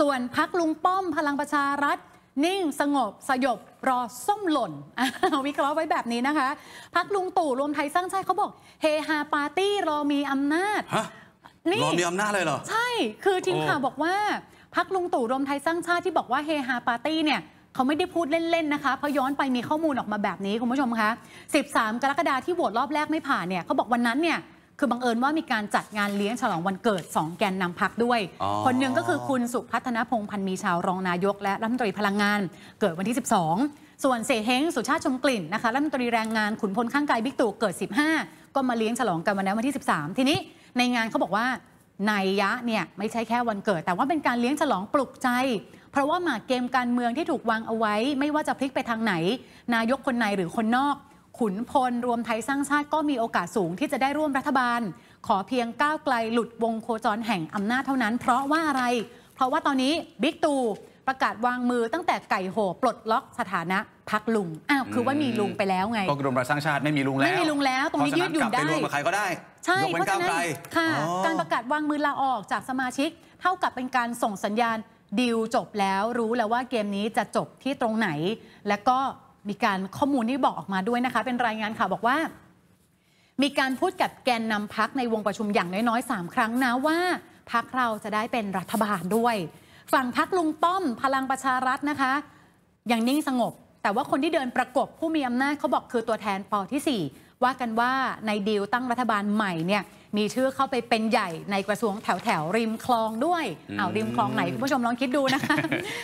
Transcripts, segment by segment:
ส่วนพักลุงป้อมพลังประชารัฐ นิ่งสงบสยบ รอส้มหล่นวิเคราะห์ไว้แบบนี้นะคะ พักลุงตู่รวมไทยสร้างชาติเขาบอกเฮฮาปาร์ตี้รอมีอำนาจนี่รอมีอำนาจเลยเหรอใช่คือทีมข่าวบอกว่าพักลุงตู่รวมไทยสร้างชาติที่บอกว่าเฮฮาปาร์ตี้เนี่ยเขาไม่ได้พูดเล่นๆนะคะเพราะย้อนไปมีข้อมูลออกมาแบบนี้คุณผู้ชมคะ13 กรกฎาคมที่โหวตรอบแรกไม่ผ่านเนี่ยเขาบอกวันนั้นเนี่ยคือบังเอิญว่ามีการจัดงานเลี้ยงฉลองวันเกิด 2 แกนนำพักด้วย คนหนึ่งก็คือคุณสุพัฒนพงพันมีชาวรองนายก และรัฐมนตรีพลังงานเกิดวันที่ 12 ส่วนเสเฮงสุชาติชมกลิ่นนะคะรัฐมนตรีแรงงานขุนพลข้างกายบิ๊กตู่เกิด 15 ก็มาเลี้ยงฉลองกันวันนี้วันที่ 13 ทีนี้ ในงานเขาบอกว่าในยะเนี่ยไม่ใช่แค่วันเกิด แต่ว่าเป็นการเลี้ยงฉลองปลุกใจ เพราะว่าหมากเกมการเมืองที่ถูกวางเอาไว้ ไม่ว่าจะพลิกไปทางไหน นายกคนในหรือคนนอกขุนพลรวมไทยสร้างชาติก็มีโอกาสสูงที่จะได้ร่วมรัฐบาล ขอเพียงก้าวไกลหลุดวงโคจรแห่งอำนาจเท่านั้นเพราะว่าอะไร เพราะว่าตอนนี้บิ๊กตู่ประกาศวางมือตั้งแต่ไก่โหปลดล็อกสถานะพักลุง อ้าวคือว่ามีลุงไปแล้วไงก็รมประสร้างชาติไม่มีลุงแล้วไม่มีลุงแล้ว ตรงนี้ยืดหยุ่นได้ไปรวมกับใครก็ได้ใช่เพราะฉะนั้นค่ะ การประกาศวางมือลาออกจากสมาชิกเท่ากับเป็นการส่งสัญญาณดิวจบแล้ว รู้แล้วว่าเกมนี้จะจบที่ตรงไหน และก็มีการข้อมูลที่บอกออกมาด้วยนะคะ เป็นรายงานค่ะบอกว่า มีการพูดกับแกนนำพักในวงประชุมอย่างน้อยๆ 3 ครั้งนะว่าพักเราจะได้เป็นรัฐบาลด้วย ฝั่งพักลุงป้อมพลังประชารัฐนะคะ อย่างนิ่งสงบ แต่ว่าคนที่เดินประกบผู้มีอำนาจเขาบอกคือตัวแทนปอที่ 4 ว่ากันว่าในดีลตั้งรัฐบาลใหม่เนี่ยมีชื่อเข้าไปเป็นใหญ่ในกระทรวงแถวแถวริมคลองด้วย เอาริมคลองไหนคุณผู้ชมลองคิดดูนะคะ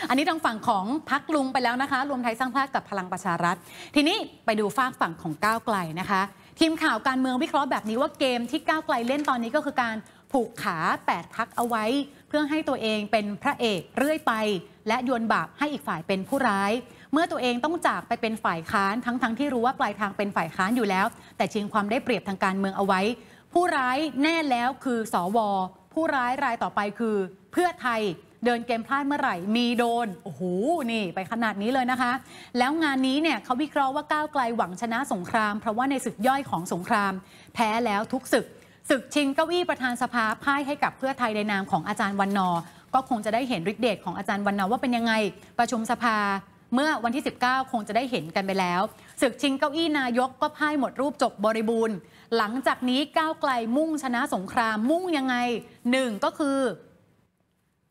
อันนี้ทางฝั่งของพักลุงไปแล้วนะคะ รวมไทยสร้างชาติกับพลังประชารัฐ ทีนี้ไปดูฝากฝั่งของก้าวไกลนะคะ ทีมข่าวการเมืองวิเคราะห์แบบนี้ว่าเกมที่ก้าวไกลเล่นตอนนี้ก็คือการผูกขา8พักเอาไว้ เพื่อให้ตัวเองเป็นพระเอกเรื่อยไป และโยนบาปให้อีกฝ่ายเป็นผู้ร้าย เมื่อตัวเองต้องจากไปเป็นฝ่ายค้านทั้งๆทที่รู้ว่าปลายทางเป็นฝ่ายค้านอยู่แล้ว แต่ชิงความได้เปรียบทางการเมืองเอาไว้ผู้ร้ายแน่แล้วคือสอวอ ผู้ร้ายรายต่อไปคือเพื่อไทยเดินเกมพลาดเมื่อไหร่ มีโดนโอ้โหนี่ไปขนาดนี้เลยนะคะ แล้วงานนี้เนี่ยเขาวิเคราะห์ว่าก้าวไกลหวังชนะสงครามเพราะว่าในศึกย่อยของสงคราม แพ้แล้วทุกศึกศึกชิงเก้าอี้ประธานสภาพ่ายให้กับเพื่อไทยในนามของอาจารย์วันนอ ก็คงจะได้เห็นฤทธิเดชของอาจารย์วันนอว่าเป็นยังไง ประชุมสภาเมื่อวันที่ 19 คงจะได้เห็นกันไปแล้ว ศึกชิงเก้าอี้นายกก็พ่ายหมดรูปจบบริบูรณ์ หลังจากนี้ก้าวไกลมุ่งชนะสงครามมุ่งยังไงหนึ่งก็คือ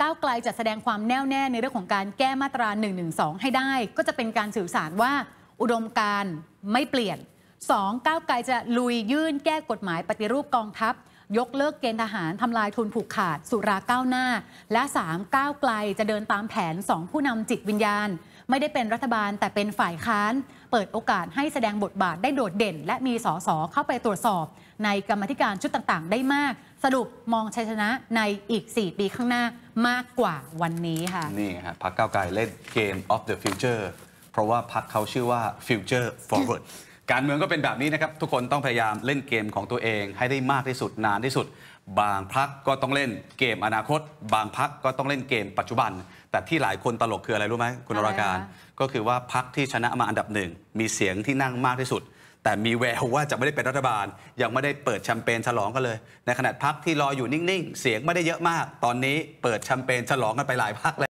ก้าวไกลจะแสดงความแน่วแน่ในเรื่องของการแก้มาตรา1นึให้ได้ ก็จะเป็นการสื่อสารว่า อุดมการไม่เปลี่ยน 2. ก้าวไกลจะลุยยื่นแก้กฎหมายปฏิรูปกองทัพ ยกเลิกเกณฑ์ทหารทำลายทุนผูกขาดสุราก้าวหน้า และ 3. ก้าวไกลจะเดินตามแผน2ผู้นำจิตวิญญาณไม่ได้เป็นรัฐบาลแต่เป็นฝ่ายค้านเปิดโอกาสให้แสดงบทบาทได้โดดเด่น และมีสสเข้าไปตรวจสอบในกรรมธิการชุดต่างๆ ได้มากสรุปมองชัยชนะในอีก 4 ปีข้างหน้ามากกว่าวันนี้ค่ะ นี่ฮะพักเก้าไกลเล่นเกม of the future เพราะว่าพักเขาชื่อว่า future forward การเมืองก็เป็นแบบนี้นะครับ ทุกคนต้องพยายามเล่นเกมของตัวเองให้ได้มากที่สุดนานที่สุด บางพักก็ต้องเล่นเกมอนาคต บางพักก็ต้องเล่นเกมปัจจุบัน แต่ที่หลายคนตลกคืออะไรรู้ไหมคุณรรการ ก็คือว่าพักที่ชนะมาอันดับหนึ่งมีเสียงที่นั่งมากที่สุด แต่มีแววว่าจะไม่ได้เป็นรัฐบาล ยังไม่ได้เปิดแชมเปญฉลองกันเลย ในขณะพักที่รออยู่นิ่ง ๆ เสียงไม่ได้เยอะมาก ตอนนี้เปิดแชมเปญฉลองกันไปหลายพักแล้ว